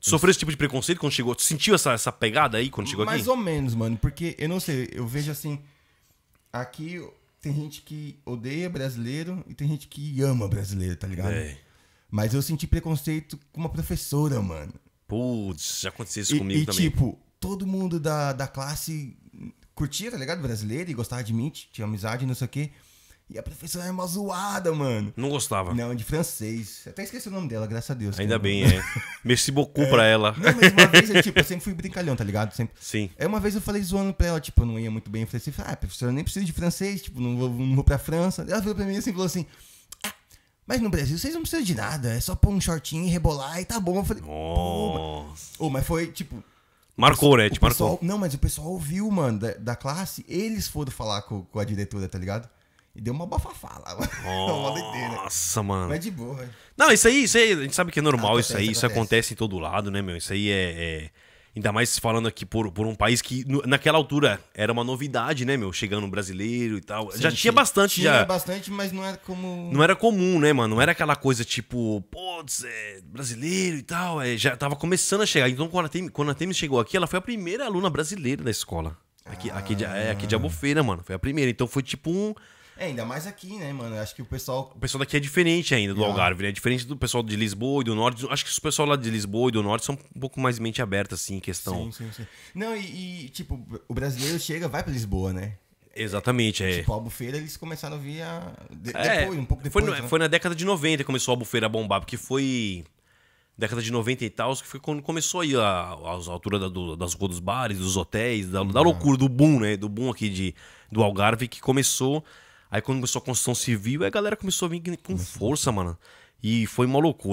Sofreu esse tipo de preconceito quando chegou? Sentiu essa, essa pegada aí quando chegou Mais aqui? Mais ou menos, mano. Porque, eu não sei, eu vejo assim... Aqui tem gente que odeia brasileiro e tem gente que ama brasileiro, tá ligado? É. Mas eu senti preconceito com uma professora, mano. Putz, já aconteceu isso e, comigo e, também. E tipo, todo mundo da, da classe curtia, tá ligado? Brasileiro e gostava de mim, tinha amizade, não sei o quê. E a professora é mó zoada, mano. Não gostava. Não, de francês. Até esqueci o nome dela, graças a Deus. Ainda bem, é. Merci beaucoup é. pra ela. Não, mas uma vez, eu, tipo, eu sempre fui brincalhão, tá ligado? Sempre. Sim. Aí é, uma vez eu falei zoando pra ela, tipo, eu não ia muito bem Eu francês. assim, ah, professora, eu nem preciso de francês, tipo, não vou, não vou pra França. Ela falou pra mim assim, falou assim... Ah, mas no Brasil vocês não precisam de nada, é só pôr um shortinho, e rebolar e tá bom. Eu falei, Nossa. Oh, mas foi tipo, Marcou, né? Te pessoal, marcou. Não, mas o pessoal ouviu, mano, da, da classe. Eles foram falar com, com, a diretora, tá ligado? E deu uma bafafá lá. Nossa, mano. Mas de boa. Não, isso aí, isso aí, a gente sabe que é normal isso aí. Acontece. Isso acontece em todo lado, né, meu? Isso aí é... é... Ainda mais falando aqui por, por um país que naquela altura era uma novidade, né, meu? Chegando brasileiro e tal. Sim, já tinha bastante, tinha já. Tinha bastante, mas não era é como. Não era comum, né, mano? Não era aquela coisa tipo, pô, é brasileiro e tal. É, já tava começando a chegar. Então, quando a, Temis, quando a Temis chegou aqui, ela foi a primeira aluna brasileira da escola. Aqui, ah. aqui, de, é, aqui de ah. Albufeira, mano. Foi a primeira. Então, foi tipo um é, ainda mais aqui, né, mano? Acho que o pessoal. O pessoal daqui é diferente ainda do é. Algarve, né? É diferente do pessoal de Lisboa e do Norte. Acho que os pessoal lá de Lisboa e do Norte são um pouco mais mente aberta, assim, em questão. Sim, sim, sim. Não, e, e tipo, o brasileiro chega, vai pra Lisboa, né? Exatamente, é. Tipo, a Albufeira eles começaram a vir a... De é, depois, um pouco depois. Foi, né? foi, na década de 90 que começou a Albufeira a bombar, porque foi. Década de 90 e tal, que foi quando começou aí a, as alturas da, do, das ruas dos bares, dos hotéis, da, da uhum. loucura, do boom, né? Do boom aqui de, do Algarve, que começou Aí quando começou a construção civil, a galera começou a vir com força, mano. E foi uma loucura.